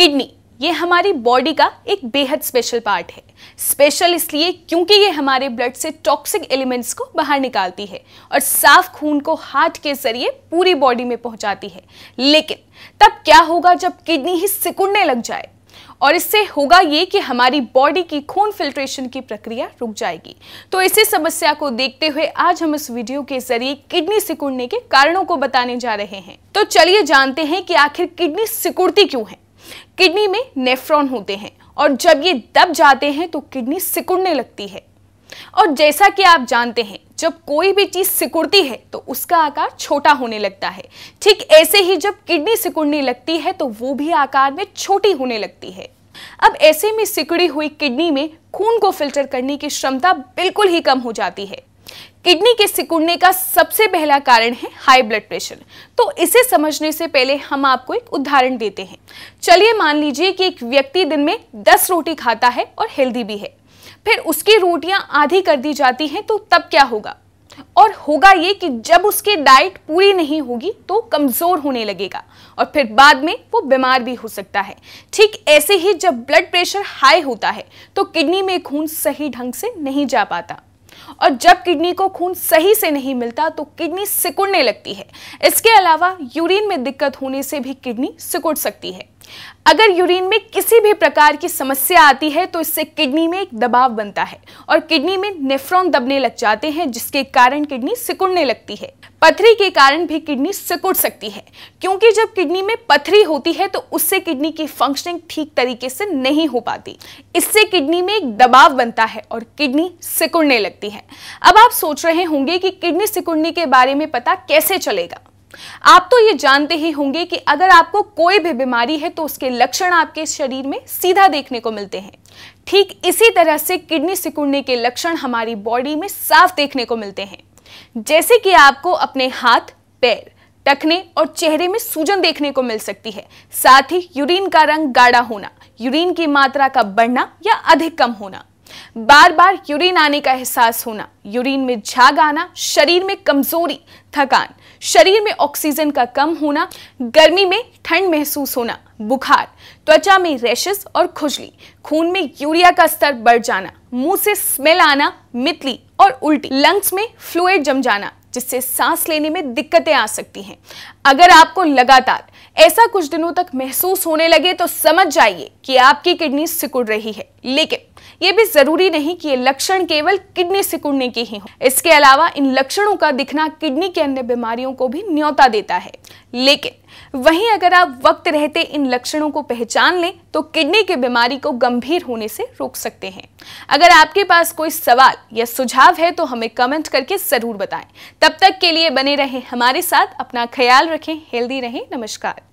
kidney ये हमारी body का एक बेहद स्पेशल पार्ट है स्पेशल इसलिए क्योंकि ये हमारे ब्लड से टॉक्सिक एलिमेंट्स को बाहर निकालती है और साफ खून को हार्ट के जरिए पूरी बॉडी में पहुंचाती है लेकिन तब क्या होगा जब किडनी ही सिकुड़ने लग जाए और इससे होगा ये कि हमारी बॉडी की खून फिल्ट्रेशन की प्रक्रिया रुक जाएगी तो इसी समस्या को देखते हुए आज हम इस वीडियो के जरिए किडनी सिकुड़ने के कारणों को बताने जा रहे हैं तो चलिए जानते हैं कि आखिर किडनी सिकुड़ती क्यों है किडनी में नेफ्रॉन होते हैं और जब ये दब जाते हैं तो किडनी सिकुड़ने लगती है और जैसा कि आप जानते हैं जब कोई भी चीज़ सिकुड़ती है तो उसका आकार छोटा होने लगता है ठीक ऐसे ही जब किडनी सिकुड़ने लगती है तो वो भी आकार में छोटी होने लगती है अब ऐसे में सिकुड़ी हुई किडनी में खून को फिल्टर करने की क्षमता बिल्कुल ही कम हो जाती है किडनी के सिकुड़ने का सबसे पहला कारण है हाई ब्लड प्रेशर तो इसे समझने से पहले हम आपको एक उदाहरण देते हैं चलिए मान लीजिए कि एक व्यक्ति दिन में 10 रोटी खाता है और हेल्दी भी है फिर उसकी रोटियां आधी कर दी जाती हैं तो तब क्या होगा और होगा ये कि जब उसकी डाइट पूरी नहीं होगी तो कमज़ोर होने लगेगा और फिर बाद में वो बीमार भी हो सकता है ठीक ऐसे ही जब ब्लड प्रेशर हाई होता है तो किडनी में खून सही ढंग से नहीं जा पाता और जब किडनी को खून सही से नहीं मिलता तो किडनी सिकुड़ने लगती है इसके अलावा यूरिन में दिक्कत होने से भी किडनी सिकुड़ सकती है अगर यूरिन में किसी भी प्रकार की समस्या आती है तो इससे किडनी में एक दबाव बनता है और किडनी में नेफ्रॉन दबने लग जाते हैं जिसके कारण किडनी सिकुड़ने लगती है पथरी के कारण भी किडनी सिकुड़ सकती है क्योंकि जब किडनी में पथरी होती है तो उससे किडनी की फंक्शनिंग ठीक तरीके से नहीं हो पाती इससे किडनी में एक दबाव बनता है और किडनी सिकुड़ने लगती है अब आप सोच रहे होंगे कि किडनी सिकुड़ने के बारे में पता कैसे चलेगा आप तो ये जानते ही होंगे कि अगर आपको कोई भी बीमारी है तो उसके लक्षण आपके शरीर में सीधा देखने को मिलते हैं ठीक इसी तरह से किडनी सिकुड़ने के लक्षण हमारी बॉडी में साफ देखने को मिलते हैं जैसे कि आपको अपने हाथ पैर टखने और चेहरे में सूजन देखने को मिल सकती है साथ ही यूरिन का रंग गाढ़ा होना यूरिन की मात्रा का बढ़ना या अधिक कम होना बार बार यूरिन आने का एहसास होना यूरिन में झाग आना शरीर में कमजोरी थकान शरीर में ऑक्सीजन का कम होना गर्मी में ठंड महसूस होना बुखार त्वचा में रैशेस और खुजली खून में यूरिया का स्तर बढ़ जाना मुंह से स्मेल आना मितली और उल्टी लंग्स में फ्लूड जम जाना जिससे सांस लेने में दिक्कतें आ सकती हैं अगर आपको लगातार ऐसा कुछ दिनों तक महसूस होने लगे तो समझ जाइए कि आपकी किडनी सिकुड़ रही है लेकिन ये भी जरूरी नहीं कि ये लक्षण केवल किडनी सिकुड़ने के ही हो इसके अलावा इन लक्षणों का दिखना किडनी के अन्य बीमारियों को भी न्योता देता है लेकिन वहीं अगर आप वक्त रहते इन लक्षणों को पहचान लें तो किडनी की बीमारी को गंभीर होने से रोक सकते हैं अगर आपके पास कोई सवाल या सुझाव है तो हमें कमेंट करके ज़रूर बताएं तब तक के लिए बने रहें हमारे साथ अपना ख्याल रखें हेल्दी रहें नमस्कार